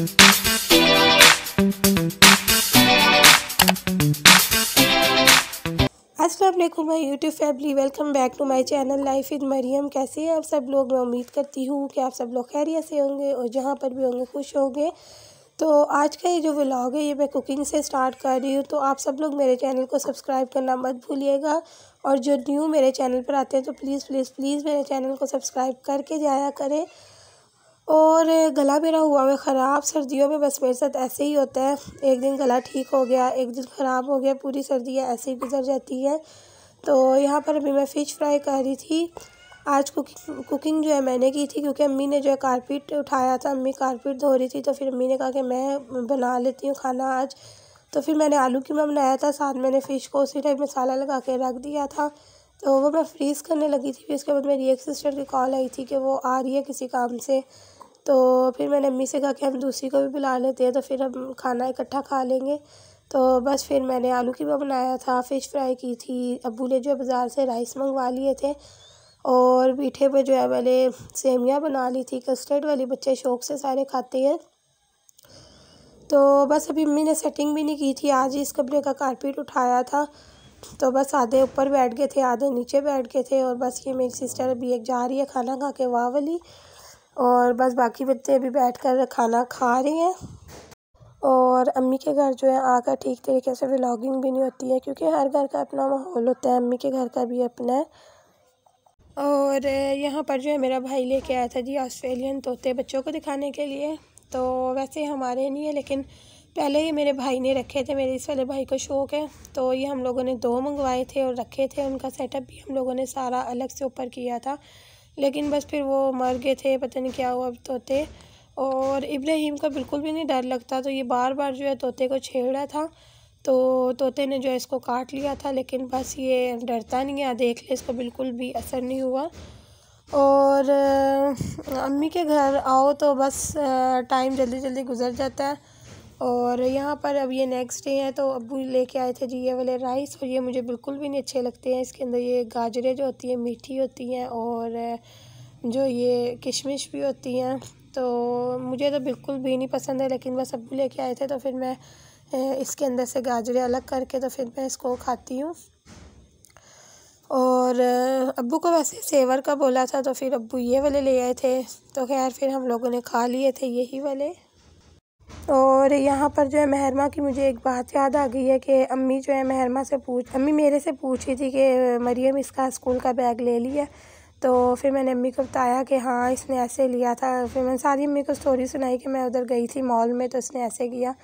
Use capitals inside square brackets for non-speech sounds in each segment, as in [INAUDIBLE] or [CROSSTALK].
Aslam my YouTube family welcome back to my channel life in Maryam कैसे हैं आप सब लोग मैं उम्मीद करती हूँ कि आप सब लोग खैरियत से होंगे और जहाँ पर भी होंगे खुश होंगे तो आज का ये जो व्लॉग है ये मैं कुकिंग से स्टार्ट कर रही हूँ तो आप सब लोग मेरे चैनल को सब्सक्राइब करना मत भूलिएगा और जो न्यू मेरे चैनल पर आते हैं तो प्लीज़ प्लीज़ प्लीज़ मेरे चैनल को सब्सक्राइब करके जाया करें और गला मेरा हुआ है ख़राब सर्दियों में बस मेरे साथ ऐसे ही होता है एक दिन गला ठीक हो गया एक दिन ख़राब हो गया पूरी सर्दियाँ ऐसे ही गुजर जाती हैं तो यहाँ पर अभी मैं फ़िश फ्राई कर रही थी आज कुकिंग कुकिंग जो है मैंने की थी क्योंकि अम्मी ने जो है कारपेट उठाया था अम्मी कारपेट धो रही थी तो फिर अम्मी ने कहा कि मैं बना लेती हूँ खाना आज तो फिर मैंने आलू कीमा बनाया था साथ मैंने फ़िश को उसी टाइप मसाला लगा के रख दिया था तो वो मैं फ्रीज़ करने लगी थी फिर उसके बाद मेरी एक सिस्टर की कॉल आई थी कि वो आ रही है किसी काम से तो फिर मैंने अम्मी से कहा कि हम दूसरी को भी बुला लेते हैं तो फिर हम खाना इकट्ठा खा लेंगे तो बस फिर मैंने आलू की कीमा बनाया था फ़िश फ्राई की थी अबू ने जो बाज़ार से राइस मंगवा लिए थे और मीठे पर जो है मैंने सेवियाँ बना ली थी कस्टर्ड वाली बच्चे शौक से सारे खाते हैं तो बस अभी अम्मी ने सेटिंग भी नहीं की थी आज ही इस कमरे का कारपेट उठाया था तो बस आधे ऊपर बैठ गए थे आधे नीचे बैठ गए थे और बस ये मेरी सिस्टर अभी एक जा रही है खाना खा के वाह वाली और बस बाकी बच्चे अभी बैठ कर खाना खा रहे हैं और अम्मी के घर जो है आकर ठीक तरीके से व्लॉगिंग भी नहीं होती है क्योंकि हर घर का अपना माहौल होता है अम्मी के घर का भी अपना है और यहाँ पर जो है मेरा भाई लेके आया था जी ऑस्ट्रेलियन तोते बच्चों को दिखाने के लिए तो वैसे हमारे नहीं है लेकिन पहले ही मेरे भाई ने रखे थे मेरे इस वाले भाई को शौक है तो ये हम लोगों ने दो मंगवाए थे और रखे थे उनका सेटअप भी हम लोगों ने सारा अलग से ऊपर किया था लेकिन बस फिर वो मर गए थे पता नहीं क्या हुआ तोते और इब्राहिम का बिल्कुल भी नहीं डर लगता तो ये बार बार जो है तोते को छेड़ा था तो तोते ने जो है इसको काट लिया था लेकिन बस ये डरता नहीं है देख ले इसको बिल्कुल भी असर नहीं हुआ और अम्मी के घर आओ तो बस टाइम जल्दी जल्दी गुजर जाता है और यहाँ पर अब ये नेक्स्ट डे है तो अबू लेके आए थे जी ये वाले राइस और ये मुझे बिल्कुल भी नहीं अच्छे लगते हैं इसके अंदर ये गाजरें जो होती हैं मीठी होती हैं और जो ये किशमिश भी होती हैं तो मुझे तो बिल्कुल भी नहीं पसंद है लेकिन बस अबू लेके आए थे तो फिर मैं इसके अंदर से गाजरें अलग करके तो फिर मैं इसको खाती हूँ और अबू को वैसे सेवर का बोला था तो फिर अबू ये वाले ले आए थे तो खैर फिर हम लोगों ने खा लिए थे यही वाले और यहाँ पर जो है महरमा की मुझे एक बात याद आ गई है कि अम्मी जो है महरमा से पूछ अम्मी मेरे से पूछी थी कि मरियम इसका स्कूल का बैग ले लिया तो फिर मैंने अम्मी को बताया कि हाँ इसने ऐसे लिया था फिर मैंने सारी अम्मी को स्टोरी सुनाई कि मैं उधर गई थी मॉल में तो इसने ऐसे किया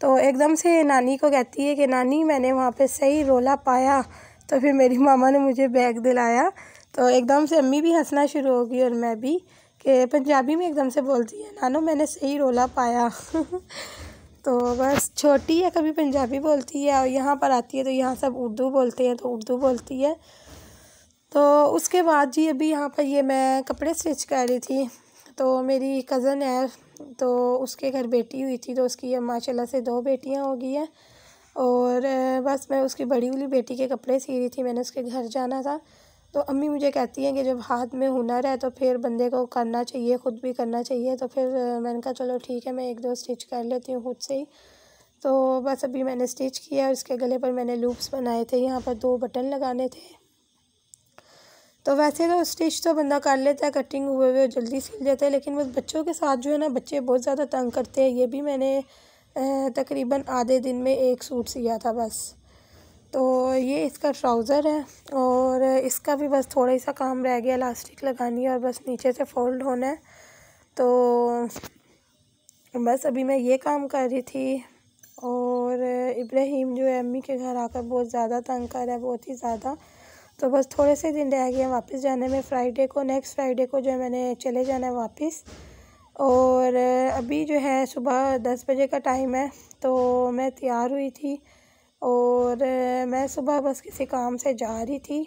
तो एकदम से नानी को कहती है कि नानी मैंने वहाँ पर सही रोला पाया तो फिर मेरी मामा ने मुझे बैग दिलाया तो एकदम से अम्मी भी हंसना शुरू हो गई और मैं भी कि पंजाबी में एकदम से बोलती है नानो मैंने सही रोला पाया [LAUGHS] तो बस छोटी है कभी पंजाबी बोलती है और यहाँ पर आती है तो यहाँ सब उर्दू बोलते हैं तो उर्दू बोलती है तो उसके बाद जी अभी यहाँ पर ये मैं कपड़े स्टिच कर रही थी तो मेरी कज़न है तो उसके घर बेटी हुई थी तो उसकी माशाल्लाह से दो बेटियाँ हो गई हैं और बस मैं उसकी बड़ी वाली बेटी के कपड़े सी रही थी मैंने उसके घर जाना था तो अम्मी मुझे कहती हैं कि जब हाथ में हुनर है तो फिर बंदे को करना चाहिए ख़ुद भी करना चाहिए तो फिर मैंने कहा चलो ठीक है मैं एक दो स्टिच कर लेती हूँ खुद से ही तो बस अभी मैंने स्टिच किया उसके गले पर मैंने लूप्स बनाए थे यहाँ पर दो बटन लगाने थे तो वैसे तो स्टिच तो बंदा कर लेता है कटिंग हुए हुए जल्दी सिल जाता है लेकिन बस बच्चों के साथ जो है ना बच्चे बहुत ज़्यादा तंग करते हैं ये भी मैंने तकरीबन आधे दिन में एक सूट सिया था बस तो ये इसका ट्राउज़र है और इसका भी बस थोड़ा सा काम रह गया इलास्टिक लगानी है और बस नीचे से फोल्ड होना है तो बस अभी मैं ये काम कर रही थी और इब्राहिम जो है अम्मी के घर आकर बहुत ज़्यादा तंग कर रहा है बहुत ही ज़्यादा तो बस थोड़े से दिन रह गए वापस जाने में फ्राइडे को नेक्स्ट फ्राइडे को जो है मैंने चले जाना है वापस और अभी जो है सुबह दस बजे का टाइम है तो मैं तैयार हुई थी और मैं सुबह बस किसी काम से जा रही थी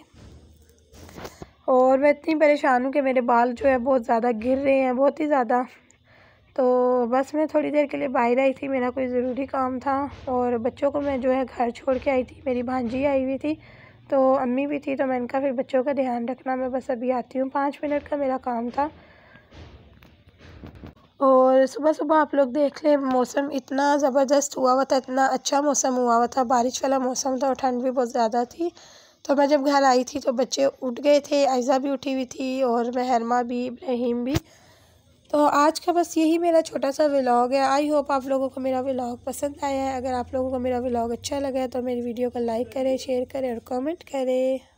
और मैं इतनी परेशान हूँ कि मेरे बाल जो है बहुत ज़्यादा गिर रहे हैं बहुत ही ज़्यादा तो बस मैं थोड़ी देर के लिए बाहर आई थी मेरा कोई ज़रूरी काम था और बच्चों को मैं जो है घर छोड़ के आई थी मेरी भांजी आई हुई थी तो अम्मी भी थी तो मैंने कहा फिर बच्चों का ध्यान रखना मैं बस अभी आती हूँ पाँच मिनट का मेरा काम था और सुबह सुबह आप लोग देख लें मौसम इतना ज़बरदस्त हुआ हुआ था इतना अच्छा मौसम हुआ हुआ था बारिश वाला मौसम था और ठंड भी बहुत ज़्यादा थी तो मैं जब घर आई थी तो बच्चे उठ गए थे आयज़ा भी उठी हुई थी और महरमा भी इब्राहिम भी तो आज का बस यही मेरा छोटा सा व्लॉग है आई होप आप लोगों को मेरा व्लॉग पसंद आया है अगर आप लोगों को मेरा व्लॉग अच्छा लगा है तो मेरी वीडियो को लाइक करें शेयर करें और कमेंट करें